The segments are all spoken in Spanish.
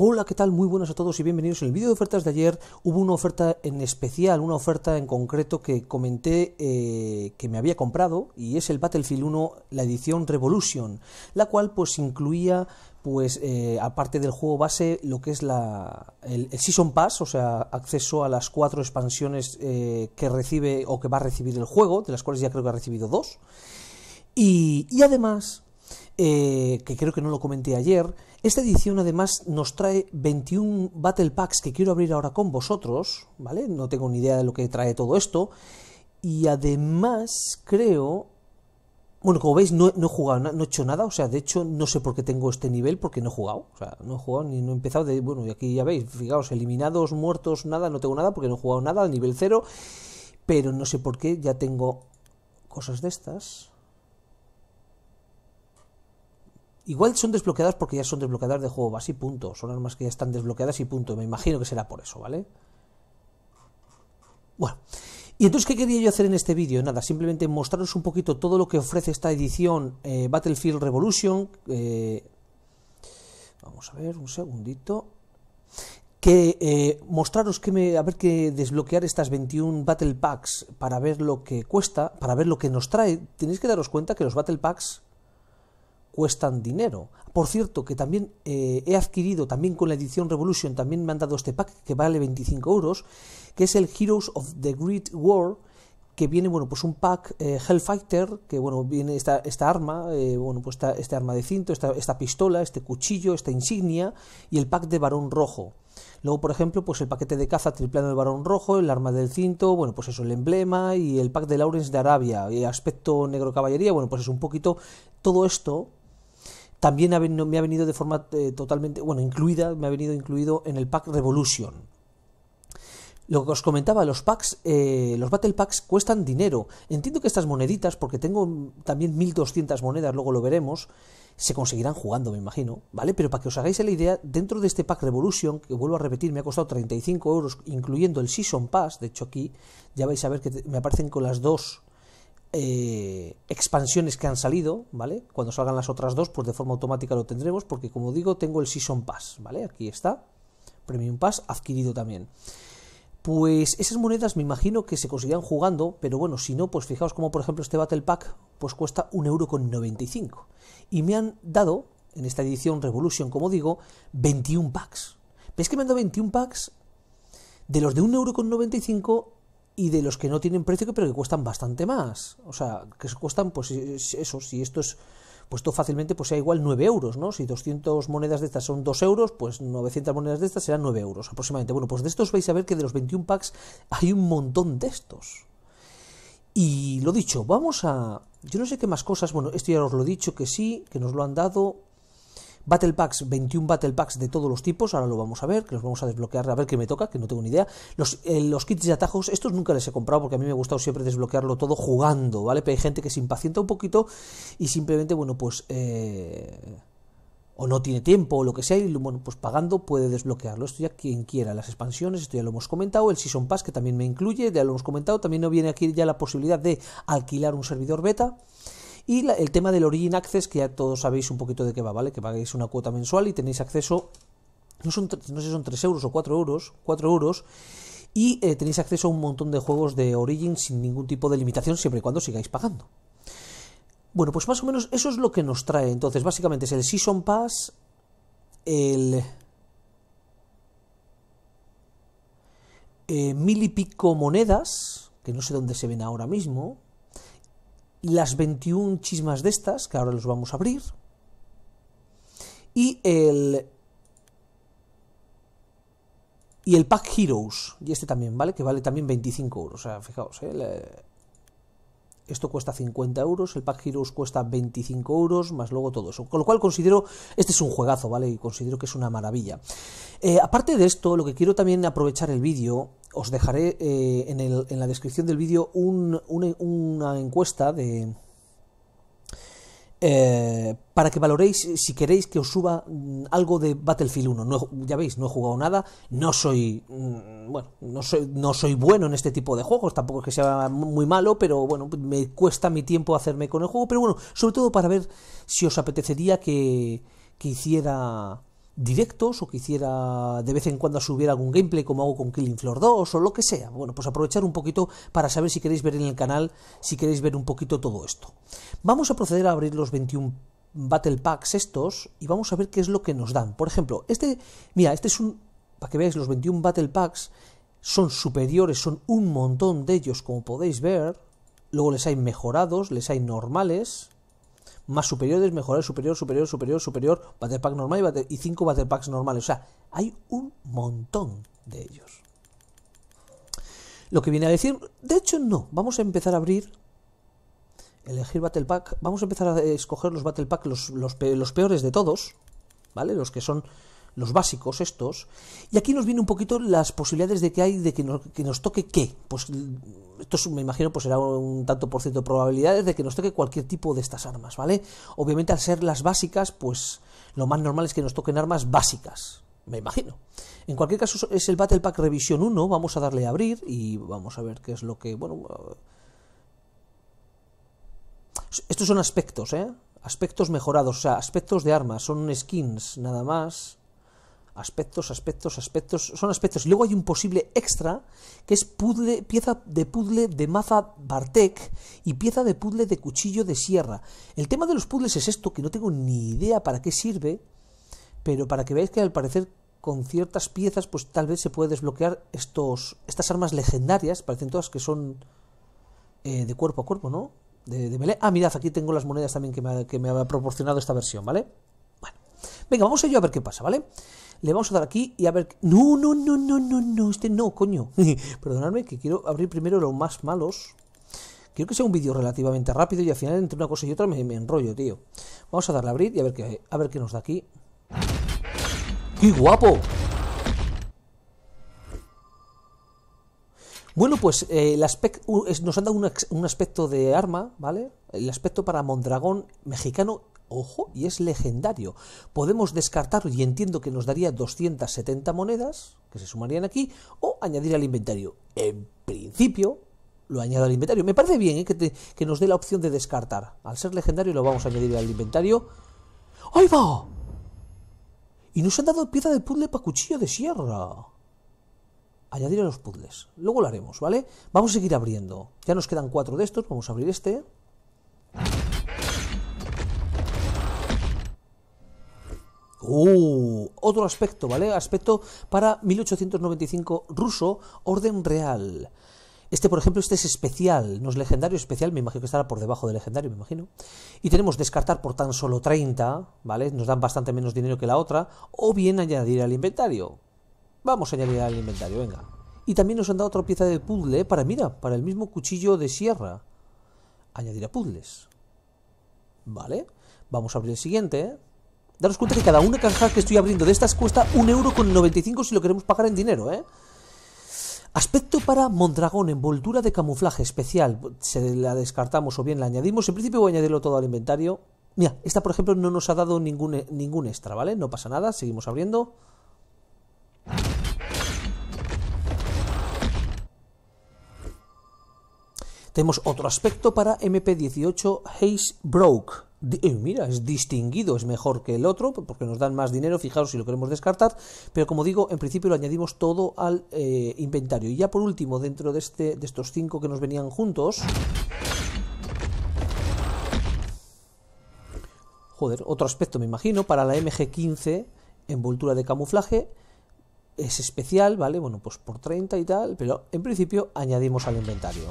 Hola, ¿qué tal? Muy buenas a todos y bienvenidos. En el vídeo de ofertas de ayer hubo una oferta en especial, una oferta en concreto que comenté eh, que me había comprado y es el Battlefield 1, la edición Revolution, la cual pues incluía pues eh, aparte del juego base lo que es la, el, Season Pass, o sea, acceso a las cuatro expansiones eh, que recibe o que va a recibir el juego, de las cuales ya creo que ha recibido dos. Y, y además, que creo que no lo comenté ayer, esta edición además nos trae 21 Battle Packs que quiero abrir ahora con vosotros, ¿vale? No tengo ni idea de lo que trae todo esto. Y además creo... Bueno, como veis, no, he jugado, no, no, he hecho nada, o sea, de hecho no sé por qué tengo este nivel, porque no he jugado, o sea, no he jugado ni no he empezado de... Bueno, y aquí ya veis, fijaos, eliminados, muertos, nada, no tengo nada, porque no he jugado nada, nivel cero, pero no sé por qué ya tengo cosas de estas, Igual son desbloqueadas porque ya son desbloqueadas de juego así y punto. Son armas que ya están desbloqueadas y punto. Me imagino que será por eso, ¿vale? Bueno. Y entonces, ¿qué quería yo hacer en este vídeo? Nada, simplemente mostraros un poquito todo lo que ofrece esta edición eh, Battlefield Revolution. Eh, vamos a ver, un segundito. Que eh, mostraros que me. A ver que desbloquear estas 21 Battle Packs para ver lo que cuesta, para ver lo que nos trae. Tenéis que daros cuenta que los Battle Packs cuestan dinero. Por cierto, que también eh, he adquirido, también con la edición Revolution, también me han dado este pack que vale 25 euros, que es el Heroes of the Great War, que viene, bueno, pues un pack eh, Hellfighter, que bueno, viene esta, esta arma, eh, bueno, pues esta, este arma de cinto, esta, esta pistola, este cuchillo, esta insignia, y el pack de Barón Rojo. Luego, por ejemplo, pues el paquete de caza triplano del varón rojo, el arma del cinto, bueno, pues eso, el emblema y el pack de Lawrence de Arabia, y aspecto negro caballería, bueno, pues es un poquito todo esto también me ha venido de forma eh, totalmente, bueno, incluida, me ha venido incluido en el pack Revolution. Lo que os comentaba, los packs, eh, los battle packs cuestan dinero. Entiendo que estas moneditas, porque tengo también 1200 monedas, luego lo veremos, se conseguirán jugando, me imagino, ¿vale? Pero para que os hagáis la idea, dentro de este pack Revolution, que vuelvo a repetir, me ha costado 35 euros, incluyendo el Season Pass, de hecho aquí ya vais a ver que me aparecen con las dos eh, expansiones que han salido, ¿vale? Cuando salgan las otras dos, pues de forma automática lo tendremos, porque como digo, tengo el Season Pass, ¿vale? Aquí está, Premium Pass adquirido también. Pues esas monedas me imagino que se conseguirán jugando, pero bueno, si no, pues fijaos como por ejemplo este Battle Pack, pues cuesta 1,95€. Y me han dado, en esta edición Revolution, como digo, 21 packs. ¿Ves que me han dado 21 packs de los de 1,95€ y de los que no tienen precio, pero que cuestan bastante más. O sea, que cuestan, pues eso, si esto es puesto fácilmente, pues sea igual 9 euros, ¿no? Si 200 monedas de estas son 2 euros, pues 900 monedas de estas serán 9 euros aproximadamente. Bueno, pues de estos vais a ver que de los 21 packs hay un montón de estos. Y lo dicho, vamos a... Yo no sé qué más cosas, bueno, esto ya os lo he dicho que sí, que nos lo han dado, Battle Packs, 21 Battle Packs de todos los tipos, ahora lo vamos a ver, que los vamos a desbloquear, a ver qué me toca, que no tengo ni idea. Eh, los, kits de atajos, estos nunca les he comprado porque a mí me ha gustado siempre desbloquearlo todo jugando, ¿vale? Pero hay gente que se impacienta un poquito y simplemente, bueno, pues... Eh, o no tiene tiempo o lo que sea, y bueno, pues pagando puede desbloquearlo. Esto ya quien quiera, las expansiones, esto ya lo hemos comentado, el Season Pass que también me incluye, ya lo hemos comentado, también no viene aquí ya la posibilidad de alquilar un servidor beta. Y el tema del Origin Access, que ya todos sabéis un poquito de qué va, ¿vale? Que pagáis una cuota mensual y tenéis acceso, no, son, sé si son 3 euros o 4 euros, 4 euros, y eh, tenéis acceso a un montón de juegos de Origin sin ningún tipo de limitación, siempre y cuando sigáis pagando. Bueno, pues más o menos eso es lo que nos trae. Entonces, básicamente es el Season Pass, el... Eh, mil y pico monedas, que no sé dónde se ven ahora mismo, las 21 chismas de estas, que ahora los vamos a abrir, y el, y el pack Heroes, y este también, ¿vale? Que vale también 25 euros, o sea, fijaos, ¿eh? Esto cuesta 50 euros, el Pack Heroes cuesta 25 euros, más luego todo eso. Con lo cual considero, este es un juegazo, ¿vale? Y considero que es una maravilla. Eh, aparte de esto, lo que quiero también aprovechar el vídeo, os dejaré eh, en, la descripción del vídeo una encuesta de, eh, para que valoréis si queréis que os suba mm, algo de Battlefield 1. No, ya veis, no he jugado nada, no soy mm, bueno, no soy, no soy bueno en este tipo de juegos, tampoco es que sea muy malo, pero bueno, me cuesta mi tiempo hacerme con el juego, pero bueno, sobre todo para ver si os apetecería que, que hiciera directos o hiciera de vez en cuando subiera algún gameplay como hago con Killing Floor 2 o lo que sea. Bueno, pues aprovechar un poquito para saber si queréis ver en el canal, si queréis ver un poquito todo esto. Vamos a proceder a abrir los 21 Battle Packs estos y vamos a ver qué es lo que nos dan. Por ejemplo, este, mira, este es un, para que veáis, los 21 Battle Packs son superiores, son un montón de ellos como podéis ver. Luego les hay mejorados, les hay normales más superiores, mejorar superior, superior, superior, superior, battle pack normal y, battle, y cinco battle packs normales. O sea, hay un montón de ellos. Lo que viene a decir, de hecho no, vamos a empezar a abrir, elegir battle pack, vamos a empezar a escoger los battle pack, los peores de todos, ¿vale? Los que son los básicos estos, y aquí nos viene un poquito las posibilidades de que hay de que nos, toque qué. Pues esto me imagino pues será un tanto por ciento de probabilidades de que nos toque cualquier tipo de estas armas, ¿vale? Obviamente al ser las básicas, pues lo más normal es que nos toquen armas básicas, me imagino. En cualquier caso es el Battle Pack Revisión 1, vamos a darle a abrir y vamos a ver qué es lo que, bueno, estos son aspectos, ¿eh? Aspectos mejorados, o sea, aspectos de armas, son skins nada más aspectos, aspectos, aspectos, son aspectos. Y Luego hay un posible extra que es pieza de puzzle de maza Bartek y pieza de puzzle de cuchillo de sierra. El tema de los puzzles es esto, que no tengo ni idea para qué sirve, pero para que veáis que al parecer con ciertas piezas pues tal vez se puede desbloquear estos, estas armas legendarias, parecen todas que son eh, de cuerpo a cuerpo, ¿no? De, de melee. Ah, mirad, aquí tengo las monedas también que me, que me ha proporcionado esta versión, ¿vale? Venga, vamos a ello a ver qué pasa, ¿vale? Le vamos a dar aquí y a ver... No, no, no, no, no, no, este no, coño. Perdonadme que quiero abrir primero los más malos. Quiero que sea un vídeo relativamente rápido y al final entre una cosa y otra me, enrollo, tío. Vamos a darle a abrir y a ver qué, a ver qué nos da aquí. ¡Qué guapo! Bueno, pues eh, el nos han dado un, aspecto de arma, ¿vale? El aspecto para Mondragón mexicano ojo, y es legendario. Podemos descartarlo y entiendo que nos daría 270 monedas, que se sumarían aquí, o añadir al inventario. En principio, lo añado al inventario. Me parece bien ¿eh? que, nos dé la opción de descartar. Al ser legendario lo vamos a añadir al inventario. ¡Ahí va! Y nos han dado pieza de puzzle para cuchillo de sierra. Añadir a los puzzles. Luego lo haremos, ¿vale? Vamos a seguir abriendo. Ya nos quedan cuatro de estos. Vamos a abrir este. Uh, otro aspecto, ¿vale? Aspecto para 1895 ruso, orden real. Este, por ejemplo, este es especial, no es legendario, especial, me imagino que estará por debajo de legendario, me imagino. Y tenemos descartar por tan solo 30, ¿vale? Nos dan bastante menos dinero que la otra, o bien añadir al inventario. Vamos a añadir al inventario, venga. Y también nos han dado otra pieza de puzzle para, mira, para el mismo cuchillo de sierra. Añadir a puzzles. ¿Vale? Vamos a abrir el siguiente, Daros cuenta que cada una caja que estoy abriendo de estas cuesta 1,95€ si lo queremos pagar en dinero, ¿eh? Aspecto para Mondragón, envoltura de camuflaje especial. Se la descartamos o bien la añadimos. En principio voy a añadirlo todo al inventario. Mira, esta por ejemplo no nos ha dado ningún, ningún extra, ¿vale? No pasa nada, seguimos abriendo. Tenemos otro aspecto para MP18 Haze Broke. Eh, mira, es distinguido, es mejor que el otro, porque nos dan más dinero, fijaros si lo queremos descartar, pero como digo, en principio lo añadimos todo al eh, inventario. Y ya por último, dentro de, este, de estos cinco que nos venían juntos... Joder, otro aspecto me imagino, para la MG15, envoltura de camuflaje, es especial, ¿vale? Bueno, pues por 30 y tal, pero en principio añadimos al inventario.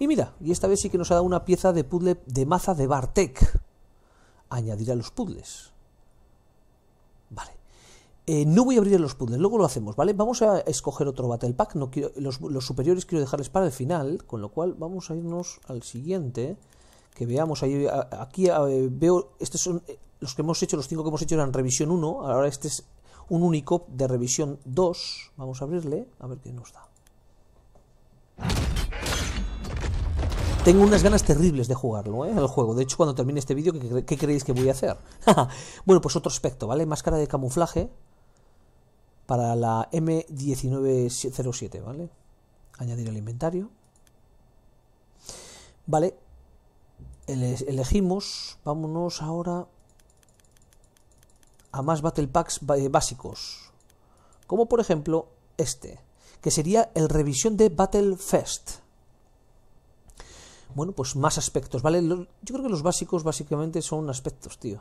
Y mira, y esta vez sí que nos ha dado una pieza de puzzle de maza de Bartek. Añadir a los puzzles. Vale. Eh, no voy a abrir los puzzles, luego lo hacemos, ¿vale? Vamos a escoger otro Battle Pack. los, superiores quiero dejarles para el final, con lo cual vamos a irnos al siguiente. Que veamos, aquí eh, veo, estos son eh, los que hemos hecho, los cinco que hemos hecho eran revisión 1, ahora este es un único de revisión 2. Vamos a abrirle, a ver qué nos da. Tengo unas ganas terribles de jugarlo, ¿eh? El juego. De hecho, cuando termine este vídeo, ¿qué, creéis que voy a hacer? bueno, pues otro aspecto, ¿vale? Máscara de camuflaje para la M1907, ¿vale? Añadir al inventario. Vale. elegimos. Vámonos ahora a más Battle Packs eh, básicos. Como por ejemplo este, que sería el revisión de Battle Fest. Bueno, pues más aspectos, ¿vale? Yo creo que los básicos básicamente son aspectos, tío.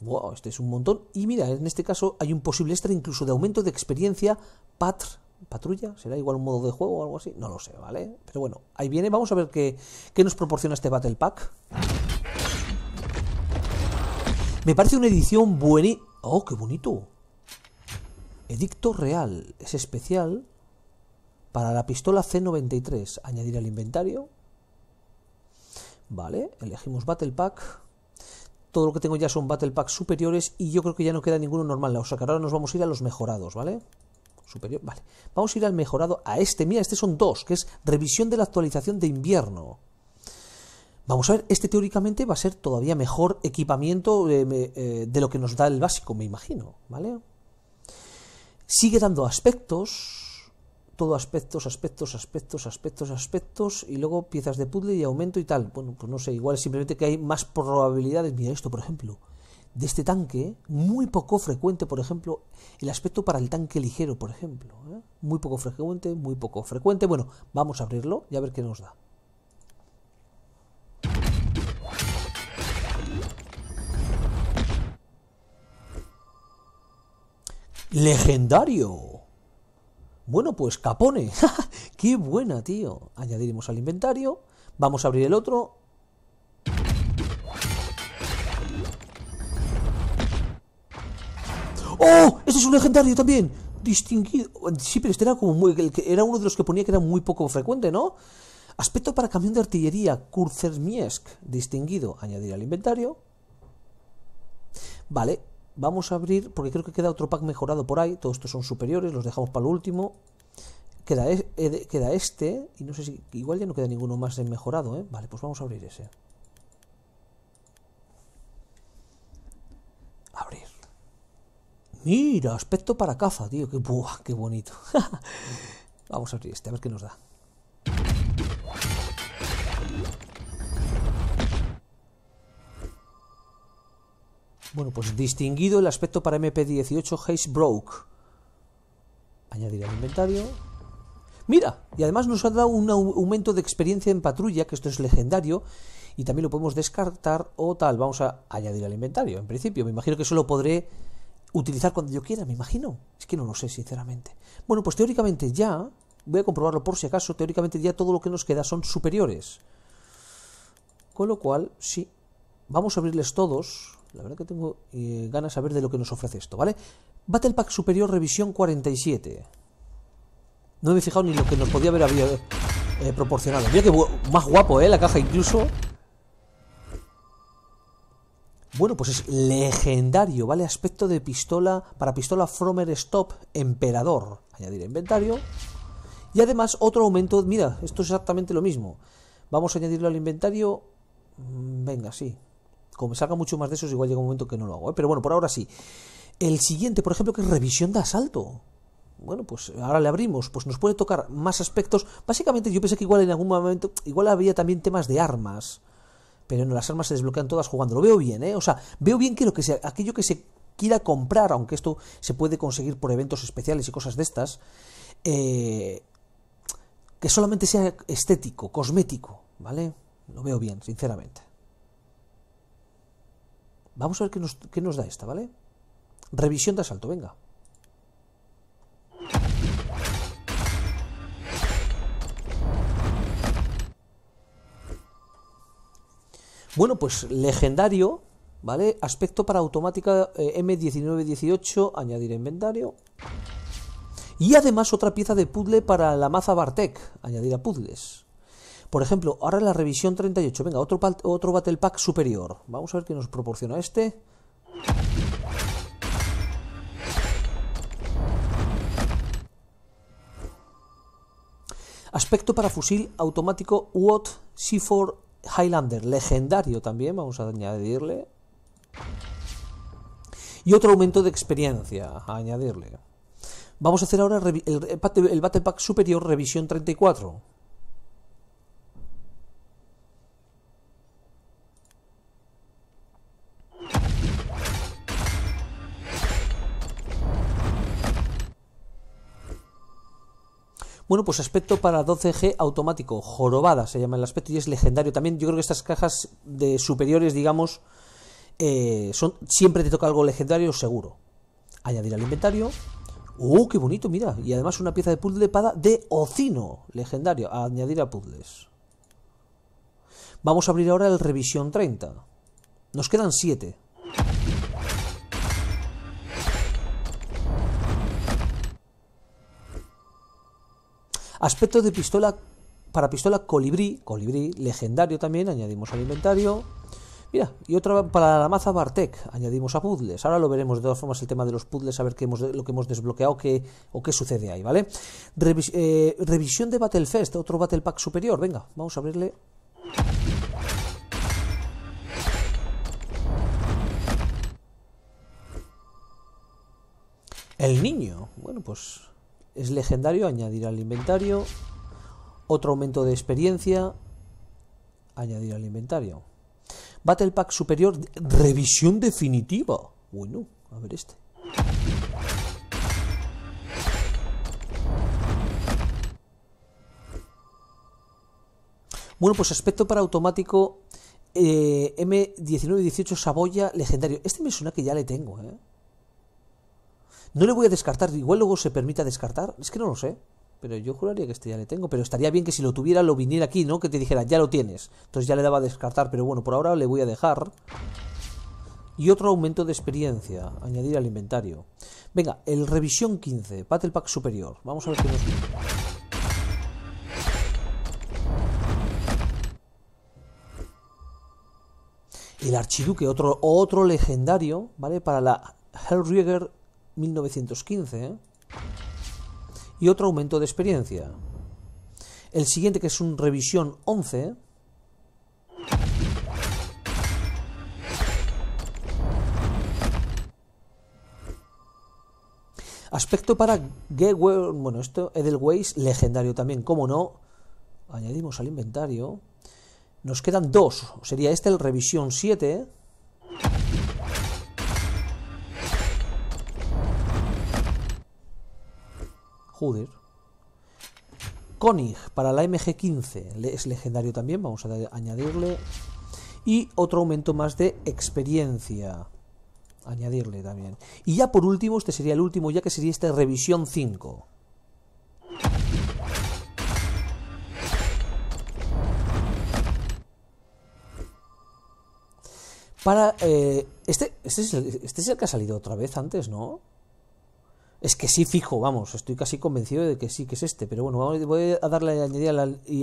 Wow, este es un montón. Y mira, en este caso hay un posible extra incluso de aumento de experiencia patr patrulla, será igual un modo de juego o algo así, no lo sé, ¿vale? Pero bueno, ahí viene, vamos a ver qué, nos proporciona este Battle Pack. Me parece una edición buenísima. ¡Oh, qué bonito! Edicto Real, es especial para la pistola C93, añadir al inventario, Vale, elegimos Battle Pack. Todo lo que tengo ya son Battle Pack superiores y yo creo que ya no queda ninguno normal. O sea que ahora nos vamos a ir a los mejorados, ¿vale? Superior, vale. Vamos a ir al mejorado, a este. Mira, este son dos, que es revisión de la actualización de invierno. Vamos a ver, este teóricamente va a ser todavía mejor equipamiento eh, eh, de lo que nos da el básico, me imagino, ¿vale? Sigue dando aspectos, todo aspectos, aspectos, aspectos, aspectos, aspectos, y luego piezas de puzzle y aumento y tal. Bueno, pues no sé, igual simplemente que hay más probabilidades. Mira esto, por ejemplo, de este tanque, muy poco frecuente, por ejemplo, el aspecto para el tanque ligero, por ejemplo. ¿eh? Muy poco frecuente, muy poco frecuente. Bueno, vamos a abrirlo y a ver qué nos da. Legendario. Bueno, pues Capone. ¡Qué buena, tío! Añadiremos al inventario. Vamos a abrir el otro. ¡Oh! Este es un legendario también. Distinguido. Sí, pero este era como muy... que era uno de los que ponía que era muy poco frecuente, ¿no? Aspecto para camión de artillería. Miesk Distinguido. Añadir al inventario. Vale vamos a abrir, porque creo que queda otro pack mejorado por ahí, todos estos son superiores, los dejamos para el último. Queda, e, e, queda este, y no sé si, igual ya no queda ninguno más mejorado, ¿eh? Vale, pues vamos a abrir ese. Abrir. Mira, aspecto para caza, tío, Qué buah, qué bonito. vamos a abrir este, a ver qué nos da. Bueno, pues distinguido el aspecto para MP18 Haze Broke. Añadir al inventario. ¡Mira! Y además nos ha dado un aumento de experiencia en patrulla, que esto es legendario. Y también lo podemos descartar o tal. Vamos a añadir al inventario, en principio. Me imagino que solo podré utilizar cuando yo quiera, me imagino. Es que no lo sé, sinceramente. Bueno, pues teóricamente ya, voy a comprobarlo por si acaso, teóricamente ya todo lo que nos queda son superiores. Con lo cual, sí, vamos a abrirles todos. La verdad que tengo eh, ganas de saber de lo que nos ofrece esto, ¿vale? Battle Pack Superior Revisión 47. No me he fijado ni lo que nos podía haber eh, proporcionado. Mira que más guapo, ¿eh? La caja incluso. Bueno, pues es legendario, ¿vale? Aspecto de pistola para pistola Fromer Stop Emperador. Añadir inventario. Y además otro aumento. Mira, esto es exactamente lo mismo. Vamos a añadirlo al inventario. Mm, venga, sí. Como salga mucho más de esos, igual llega un momento que no lo hago. ¿eh? Pero bueno, por ahora sí. El siguiente, por ejemplo, que es revisión de asalto. Bueno, pues ahora le abrimos, pues nos puede tocar más aspectos. Básicamente yo pensé que igual en algún momento, igual habría también temas de armas. Pero no, las armas se desbloquean todas jugando. Lo veo bien, ¿eh? O sea, veo bien que, lo que sea, aquello que se quiera comprar, aunque esto se puede conseguir por eventos especiales y cosas de estas, eh, que solamente sea estético, cosmético, ¿vale? Lo veo bien, sinceramente. Vamos a ver qué nos, da esta, ¿vale? Revisión de asalto, venga. Bueno, pues legendario, ¿vale? Aspecto para automática eh, M1918, añadir inventario. Y además otra pieza de puzzle para la maza Bartek, añadir a puzzles. Por ejemplo, ahora la revisión 38. Venga, otro, otro Battle Pack superior. Vamos a ver qué nos proporciona este. Aspecto para fusil automático Watt C4 Highlander, legendario también, vamos a añadirle. Y otro aumento de experiencia a añadirle. Vamos a hacer ahora el, el Battle Pack superior, revisión 34. Bueno, pues aspecto para 12G automático, jorobada se llama el aspecto y es legendario también. Yo creo que estas cajas de superiores, digamos, eh, son siempre te toca algo legendario seguro. Añadir al inventario. ¡Uh! qué bonito! Mira, y además una pieza de puzzle pada de Ocino, legendario, a añadir a puzzles. Vamos a abrir ahora el Revisión 30. Nos quedan 7. Aspecto de pistola para pistola colibrí, colibrí legendario también, añadimos al inventario. Mira, y otra para la maza Bartek, añadimos a puzles Ahora lo veremos de todas formas el tema de los puzzles, a ver qué hemos, lo que hemos desbloqueado qué, o qué sucede ahí, ¿vale? Eh, revisión de Battlefest, otro Battle Pack superior. Venga, vamos a abrirle. El niño. Bueno, pues es legendario añadir al inventario. Otro aumento de experiencia. Añadir al inventario. Battle Pack Superior. Revisión definitiva. Bueno, a ver este. Bueno, pues aspecto para automático eh, M1918 Saboya legendario. Este me suena que ya le tengo, ¿eh? No le voy a descartar, igual luego se permita descartar, es que no lo sé. Pero yo juraría que este ya le tengo, pero estaría bien que si lo tuviera lo viniera aquí, ¿no? Que te dijera, ya lo tienes. Entonces ya le daba a descartar, pero bueno, por ahora le voy a dejar. Y otro aumento de experiencia, añadir al inventario. Venga, el revisión 15, Battle Pack superior. Vamos a ver qué nos... El archiduque, otro, otro legendario, ¿vale? Para la Hellrieger 1915 ¿eh? y otro aumento de experiencia. El siguiente que es un revisión 11 Aspecto para Gewer, bueno, esto Edelweiss legendario también, como no. Añadimos al inventario. Nos quedan dos. Sería este el revisión 7. Joder. König para la MG15 es legendario también, vamos a añadirle. Y otro aumento más de experiencia. Añadirle también. Y ya por último, este sería el último ya que sería este revisión 5. Para... Eh, este, este, este es el que ha salido otra vez antes, ¿no? Es que sí, fijo, vamos, estoy casi convencido de que sí, que es este. Pero bueno, voy a darle añadir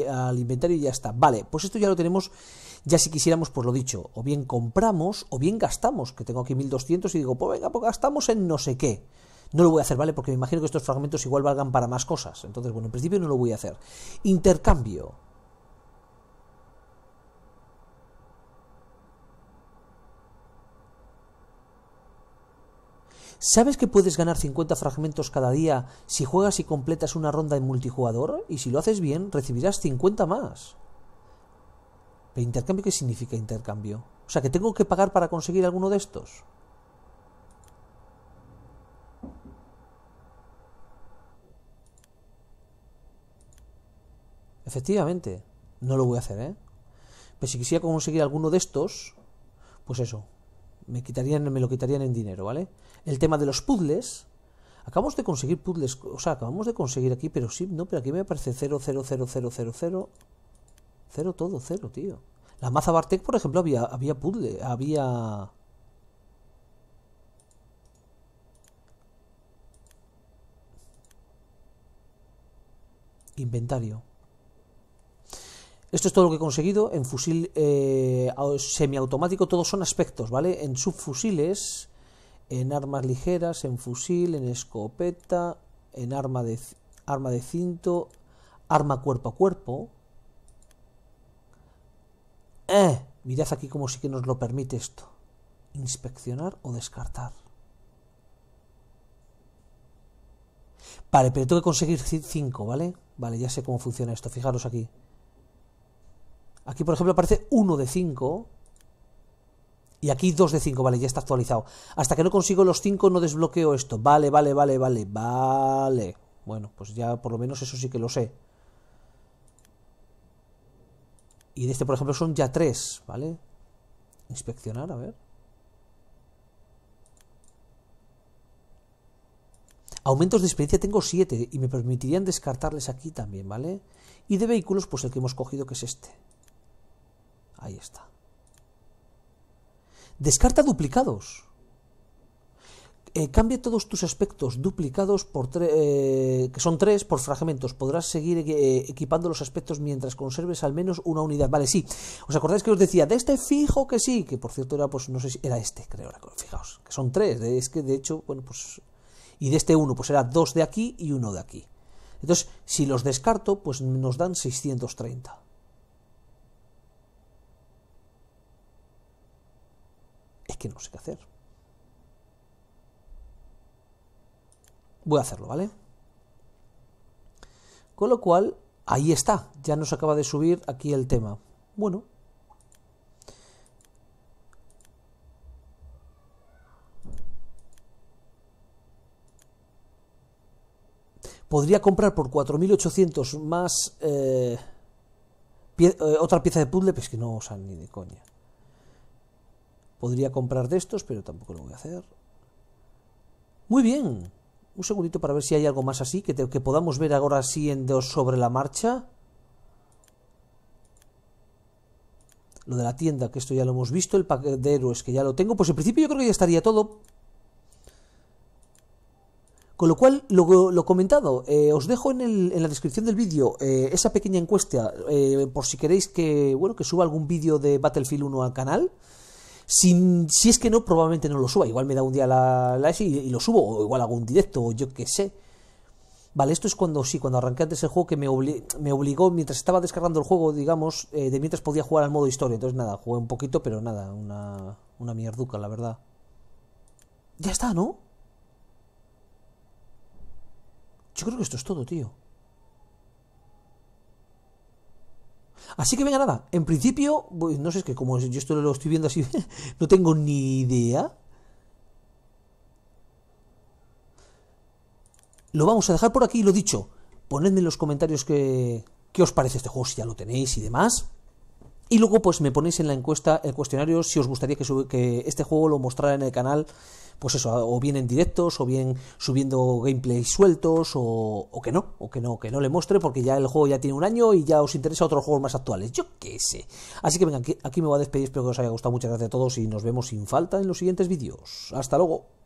al, inventario y ya está. Vale, pues esto ya lo tenemos, ya si quisiéramos, por pues lo dicho. O bien compramos, o bien gastamos, que tengo aquí 1200 y digo, pues venga, pues gastamos en no sé qué. No lo voy a hacer, ¿vale? Porque me imagino que estos fragmentos igual valgan para más cosas. Entonces, bueno, en principio no lo voy a hacer. Intercambio. ¿Sabes que puedes ganar 50 fragmentos cada día si juegas y completas una ronda en multijugador? Y si lo haces bien, recibirás 50 más. ¿Pero intercambio qué significa intercambio? O sea, que tengo que pagar para conseguir alguno de estos. Efectivamente, no lo voy a hacer, ¿eh? Pero si quisiera conseguir alguno de estos, pues eso, me, lo quitarían en dinero, ¿vale? El tema de los puzzles. Acabamos de conseguir puzzles, o sea, acabamos de conseguir aquí, pero sí, no, pero aquí me aparece 0, 0, 0, 0, 0, 0. 0 todo, 0, tío. La maza Bartek, por ejemplo, había, había había... Inventario. Esto es todo lo que he conseguido en fusil eh, semiautomático, todos son aspectos, ¿vale? En subfusiles, en armas ligeras, en fusil, en escopeta, en arma de, arma de cinto, arma cuerpo a cuerpo. Eh, mirad aquí como sí que nos lo permite esto. Inspeccionar o descartar. Vale, pero tengo que conseguir 5, ¿vale? Vale, ya sé cómo funciona esto. Fijaros aquí. Aquí, por ejemplo, aparece 1 de 5. Y aquí 2 de 5, vale, ya está actualizado. Hasta que no consigo los 5 no desbloqueo esto. Vale, vale, vale, vale, vale. Bueno, pues ya por lo menos eso sí que lo sé. Y de este, por ejemplo, son ya 3, ¿vale? Inspeccionar, a ver. Aumentos de experiencia tengo 7 y me permitirían descartarles aquí también, ¿vale? Y de vehículos, pues el que hemos cogido que es este. Ahí está. Descarta duplicados. Eh, cambia todos tus aspectos duplicados por eh, que son tres por fragmentos. Podrás seguir eh, equipando los aspectos mientras conserves al menos una unidad. Vale, sí. ¿Os acordáis que os decía de este fijo que sí? Que por cierto era, pues no sé si era este, creo. fijaos, que son tres. es que de hecho, bueno, pues. Y de este uno, pues era dos de aquí y uno de aquí. Entonces, si los descarto, pues nos dan 630. es que no sé qué hacer. Voy a hacerlo, ¿vale? Con lo cual, ahí está. Ya nos acaba de subir aquí el tema. Bueno. Podría comprar por 4.800 más eh, eh, otra pieza de puzzle, pues que no usan ni de coña. Podría comprar de estos, pero tampoco lo voy a hacer. Muy bien. Un segundito para ver si hay algo más así, que, que podamos ver ahora sí en dos sobre la marcha. Lo de la tienda, que esto ya lo hemos visto. El paquete de héroes, que ya lo tengo. Pues en principio yo creo que ya estaría todo. Con lo cual, lo, lo comentado, eh, os dejo en, la descripción del vídeo eh, esa pequeña encuesta, eh, por si queréis que, bueno, que suba algún vídeo de Battlefield 1 al canal. Si, es que no, probablemente no lo suba. Igual me da un día la, la S y, lo subo, o igual hago un directo, o yo qué sé. Vale, esto es cuando sí, cuando arranqué antes el juego que me, obligó, mientras estaba descargando el juego, digamos, eh, de mientras podía jugar al modo historia. Entonces nada, jugué un poquito, pero nada, una, una mierduca, la verdad. Ya está, ¿no? Yo creo que esto es todo, tío. Así que venga, nada. En principio, pues, no sé, es que como yo esto lo estoy viendo así, no tengo ni idea. Lo vamos a dejar por aquí, lo dicho. Ponedme en los comentarios qué, qué os parece este juego, si ya lo tenéis y demás. Y luego pues me ponéis en la encuesta, el eh, cuestionario, si os gustaría que, este juego lo mostrara en el canal, pues eso, o bien en directos, o bien subiendo gameplay sueltos, o, que no, o que no, que no le muestre, porque ya el juego ya tiene un año y ya os interesa otros juegos más actuales, yo qué sé. Así que venga, aquí, aquí me voy a despedir, espero que os haya gustado, muchas gracias a todos y nos vemos sin falta en los siguientes vídeos. Hasta luego.